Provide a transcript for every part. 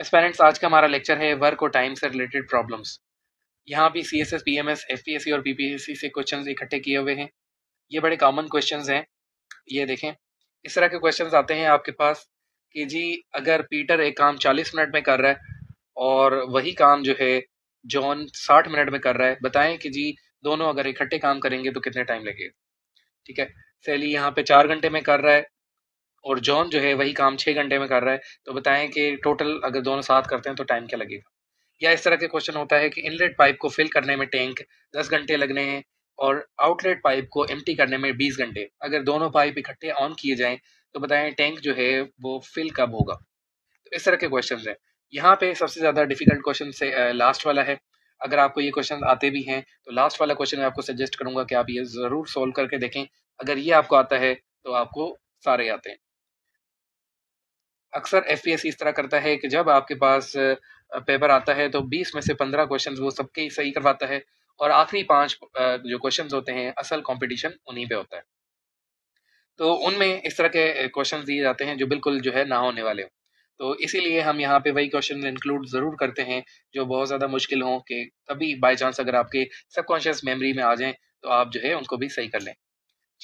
aspirants आज का हमारा लेक्चर है वर्क और टाइम से रिलेटेड प्रॉब्लम्स यहाँ भी C S S P M S F P S C और बी पी एस सी से क्वेश्चन इकट्ठे किए हुए हैं ये बड़े कॉमन क्वेश्चन हैं ये देखें इस तरह के क्वेश्चन आते हैं आपके पास कि जी अगर पीटर एक काम चालीस मिनट में कर रहा है और वही काम जो है जॉन साठ मिनट में कर रहा है बताएं कि जी दोनों अगर इकट्ठे काम करेंगे तो कितने टाइम लगेगा ठीक है सैली यहाँ पे चार घंटे में कर रहा है और जॉन जो है वही काम छः घंटे में कर रहा है तो बताएं कि टोटल अगर दोनों साथ करते हैं तो टाइम क्या लगेगा या इस तरह के क्वेश्चन होता है कि इनलेट पाइप को फिल करने में टैंक दस घंटे लगने हैं और आउटलेट पाइप को एम करने में बीस घंटे अगर दोनों पाइप इकट्ठे ऑन किए जाएँ तो बताएं टैंक जो है वो फिल कब होगा तो इस तरह के क्वेश्चन हैं यहाँ पे सबसे ज़्यादा डिफिकल्ट क्वेश्चन से लास्ट वाला है अगर आपको ये क्वेश्चन आते भी हैं तो लास्ट वाला क्वेश्चन मैं आपको सजेस्ट करूंगा कि आप ये ज़रूर सॉल्व करके देखें अगर ये आपको आता है तो आपको सारे आते हैं अक्सर एफ इस तरह करता है कि जब आपके पास पेपर आता है तो 20 में से 15 क्वेश्चंस वो सबके सही करवाता है और आखिरी पांच जो क्वेश्चंस होते हैं असल कंपटीशन उन्हीं पे होता है तो उनमें इस तरह के क्वेश्चन दिए जाते हैं जो बिल्कुल जो है ना होने वाले हो तो इसीलिए हम यहाँ पे वही क्वेश्चन इंक्लूड ज़रूर करते हैं जो बहुत ज़्यादा मुश्किल हो कि कभी बाई चांस अगर आपके सबकॉन्शियस मेमोरी में आ जाए तो आप जो है उनको भी सही कर लें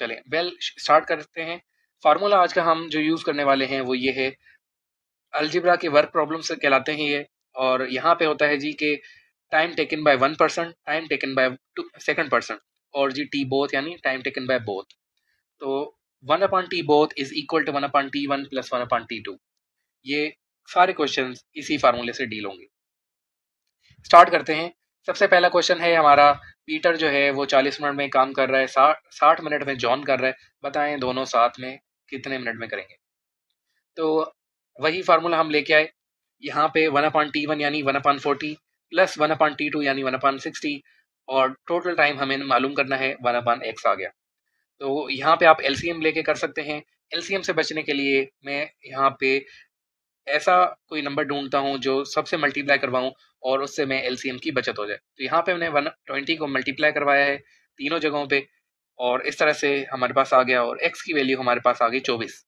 चले वेल स्टार्ट करते हैं फार्मूला आज का हम जो यूज़ करने वाले हैं वो ये है अल्जिब्रा के वर्क प्रॉब्लम से कहलाते हैं ये और यहाँ पे होता है जी के time taken by one person time taken by second person और जी टी बोथ यानी टाइम टेकन बाय बोथ तो one upon T both is equal to one upon T one plus one upon T two ये सारे question इसी फार्मूले से deal होंगे स्टार्ट करते हैं सबसे पहला क्वेश्चन है हमारा पीटर जो है वो चालीस मिनट में काम कर रहा है साठ साठ मिनट में जॉन कर रहा है बताएं दोनों साथ में कितने मिनट में करेंगे तो वही फार्मूला हम लेके आए यहाँ पे वन अपॉन टी वन यानी one upon forty plus one upon T two यानी वन अपॉन सिक्सटी और टोटल टाइम हमें मालूम करना है वन अपॉन एक्स आ गया तो यहाँ पे आप एम लेके कर सकते हैं एम से बचने के लिए मैं यहाँ पे ऐसा कोई नंबर ढूंढता हूँ जो सबसे मल्टीप्लाई करवाऊँ और उससे मैं एम की बचत हो जाए तो यहाँ पे हमने वन ट्वेंटी को मल्टीप्लाई करवाया है तीनों जगहों पे और इस तरह से हमारे पास आ गया और एक्स की वैल्यू हमारे पास आ गई चौबीस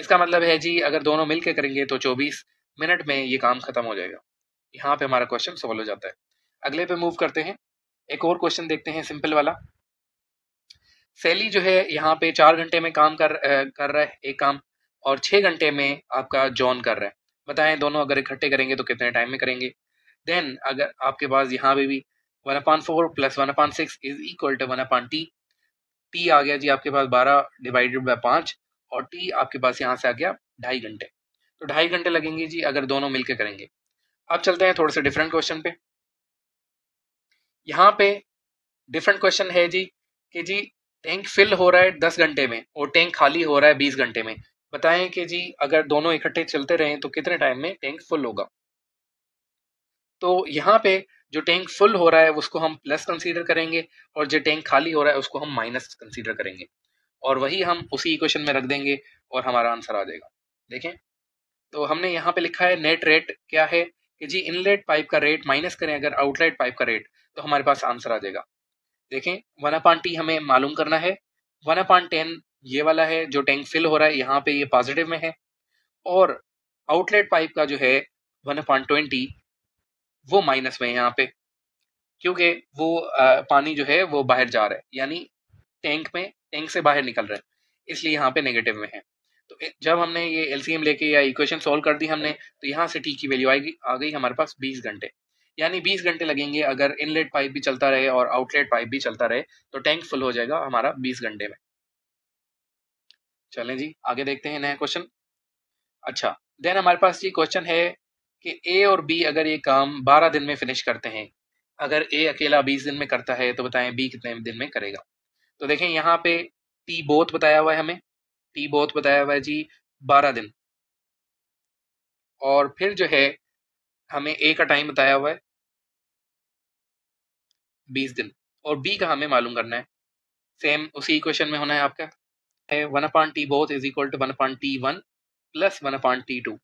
इसका मतलब है जी अगर दोनों मिलकर करेंगे तो 24 मिनट में ये काम खत्म हो जाएगा यहाँ पे हमारा क्वेश्चन सॉल्व हो जाता है अगले पे मूव करते हैं एक और क्वेश्चन देखते हैं सिंपल वाला सैली जो है यहाँ पे चार घंटे में काम कर कर रहा है एक काम और छह घंटे में आपका जॉन कर रहा है बताएं दोनों अगर इकट्ठे करेंगे तो कितने टाइम में करेंगे देन अगर आपके पास यहाँ पे भी one upon four plus one upon six is equal to one upon T T आ गया जी आपके पास बारह डिवाइडेड बाय पांच और टी आपके पास यहाँ से आ गया ढाई घंटे तो ढाई घंटे लगेंगे जी अगर दोनों मिलकर करेंगे अब चलते हैं थोड़े से डिफरेंट क्वेश्चन पे यहाँ पे डिफरेंट क्वेश्चन है जी कि जी टैंक फिल हो रहा है दस घंटे में और टैंक खाली हो रहा है बीस घंटे में बताएं कि जी अगर दोनों इकट्ठे चलते रहे तो कितने टाइम में टैंक फुल होगा तो यहाँ पे जो टैंक फुल हो रहा है उसको हम प्लस कंसीडर करेंगे और जो टैंक खाली हो रहा है उसको हम माइनस कंसीडर करेंगे और वही हम उसी इक्वेशन में रख देंगे और हमारा आंसर आ जाएगा देखें तो हमने यहाँ पे लिखा है नेट रेट क्या है कि जी इनलेट पाइप का रेट माइनस करें अगर आउटलेट पाइप का रेट तो हमारे पास आंसर आ जाएगा देखें वन अपॉन टी हमें मालूम करना है वन अपॉन टेन ये वाला है जो टैंक फिल हो रहा है यहाँ पे ये पॉजिटिव में है और आउटलेट पाइप का जो है वन अपॉन ट्वेंटी वो माइनस में है यहाँ पे क्योंकि वो आ, पानी जो है वो बाहर जा रहा है यानी टैंक में टैंक से बाहर निकल रहा है इसलिए यहाँ पे नेगेटिव में है तो जब हमने ये एलसीएम लेके या इक्वेशन सोल्व कर दी हमने तो यहाँ से टी की वैल्यू आएगी आ गई हमारे पास बीस घंटे यानी बीस घंटे लगेंगे अगर इनलेट पाइप भी चलता रहे और आउटलेट पाइप भी चलता रहे तो टैंक फुल हो जाएगा हमारा बीस घंटे में चलें जी आगे देखते हैं नया क्वेश्चन अच्छा देन हमारे पास ये क्वेश्चन है कि ए और बी अगर ये काम बारह दिन में फिनिश करते हैं अगर ए अकेला बीस दिन में करता है तो बताएं बी कितने दिन में करेगा तो देखें यहाँ पे टी बोथ बताया हुआ है हमें टी बोथ बताया हुआ है जी बारह दिन और फिर जो है हमें ए का टाइम बताया हुआ है बीस दिन और बी का हमें मालूम करना है सेम उसी इक्वेशन में होना है आपका है one upon T both is equal to one upon T one plus one upon T two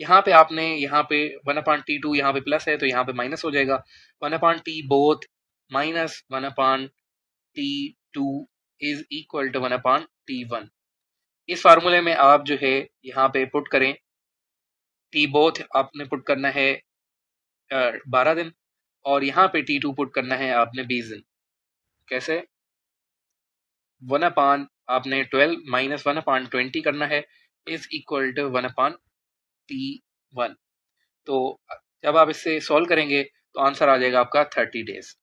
यहाँ पे आपने यहाँ पे वन अपॉइंट टी टू यहाँ पे प्लस है तो यहाँ पे माइनस हो जाएगा one upon T both minus one upon T2 is equal to one upon T one इस फार्मूले में आप जो है यहाँ पे पुट करें टी बोथ आपने पुट करना है बारह दिन और यहाँ पे टी टू पुट करना है आपने बीस दिन कैसे वन अपान आपने twelve minus one upon twenty करना है is equal to one upon T one तो जब आप इससे सॉल्व करेंगे तो आंसर आ जाएगा आपका थर्टी डेज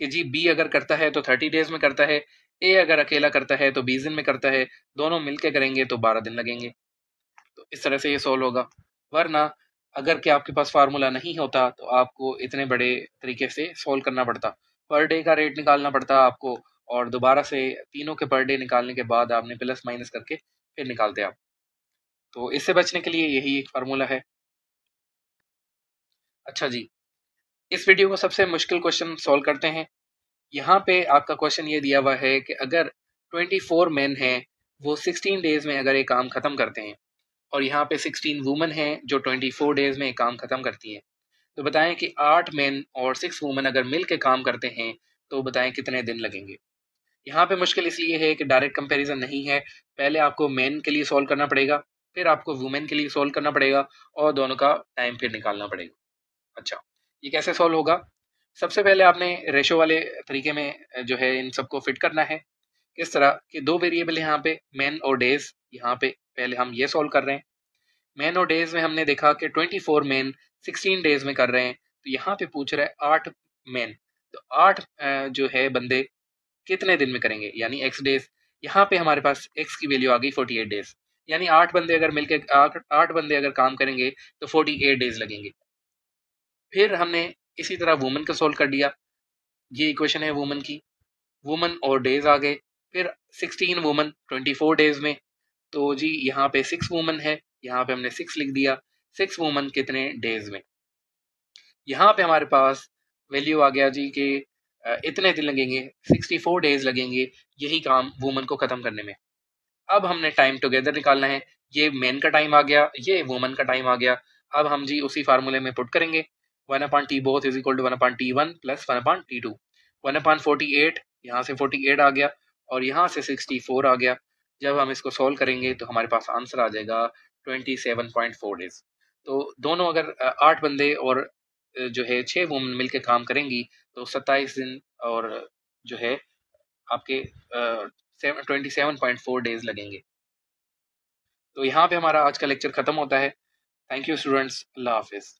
कि जी बी अगर करता है तो थर्टी डेज में करता है ए अगर अकेला करता है तो बीस दिन में करता है दोनों मिलकर करेंगे तो बारह दिन लगेंगे तो इस तरह से ये सोल्व होगा वरना अगर कि आपके पास फार्मूला नहीं होता तो आपको इतने बड़े तरीके से सोल्व करना पड़ता पर डे का रेट निकालना पड़ता आपको और दोबारा से तीनों के पर डे निकालने के बाद आपने प्लस माइनस करके फिर निकालते आप तो इससे बचने के लिए यही एक फार्मूला है अच्छा जी इस वीडियो को सबसे मुश्किल क्वेश्चन सॉल्व करते हैं यहाँ पे आपका क्वेश्चन ये दिया हुआ है कि अगर 24 मेन हैं वो 16 डेज में अगर ये काम ख़त्म करते हैं और यहाँ पे 16 वुमेन हैं जो 24 डेज में काम ख़त्म करती हैं तो बताएं कि आठ मेन और सिक्स वुमेन अगर मिल के काम करते हैं तो बताएं कितने दिन लगेंगे यहाँ पे मुश्किल इसलिए है कि डायरेक्ट कंपेरिजन नहीं है पहले आपको मेन के लिए सोल्व करना पड़ेगा फिर आपको वुमेन के लिए सोल्व करना पड़ेगा और दोनों का टाइम फिर निकालना पड़ेगा अच्छा ये कैसे सॉल्व होगा सबसे पहले आपने रेशो वाले तरीके में जो है इन सबको फिट करना है किस तरह कि दो वेरिएबल यहाँ पे मैन और डेज यहाँ पे पहले हम ये सॉल्व कर रहे हैं मैन और डेज में हमने देखा कि 24 फोर मैन सिक्सटीन डेज में कर रहे हैं तो यहाँ पे पूछ रहा है आठ मैन तो आठ जो है बंदे कितने दिन में करेंगे यानी एक्स डेज यहाँ पे हमारे पास एक्स की वैल्यू आ गई फोर्टी एट डेज यानी आठ बंदे अगर मिलकर आठ बंदे अगर काम करेंगे तो फोर्टी एट डेज लगेंगे फिर हमने इसी तरह वुमेन का सोल्व कर दिया ये इक्वेशन है वुमेन की वुमेन और डेज आ गए फिर सिक्सटीन वुमन ट्वेंटी फोर डेज में तो जी यहाँ पे सिक्स वुमन है यहाँ पे हमने सिक्स लिख दिया सिक्स वुमन कितने डेज में यहाँ पे हमारे पास वैल्यू आ गया जी कि इतने दिन लगेंगे सिक्सटी फोर डेज लगेंगे यही काम वुमेन को ख़त्म करने में अब हमने टाइम टुगेदर निकालना है ये मैन का टाइम आ गया ये वुमेन का टाइम आ गया अब हम जी उसी फार्मूले में पुट करेंगे one upon T both is equal to one upon T one plus one upon T two one upon forty eight यहाँ से फोर्टी एट आ गया और यहाँ से सिक्सटी फोर आ गया जब हम इसको सोल्व करेंगे तो हमारे पास आंसर आ जाएगा twenty seven point four days तो दोनों अगर आठ बंदे और जो है छः वुमेन मिलकर काम करेंगी तो सत्ताईस दिन और जो है आपके twenty seven point four days लगेंगे तो यहाँ पे हमारा आज का लेक्चर ख़त्म होता है थैंक यू स्टूडेंट्स अल्लाह हाफिज़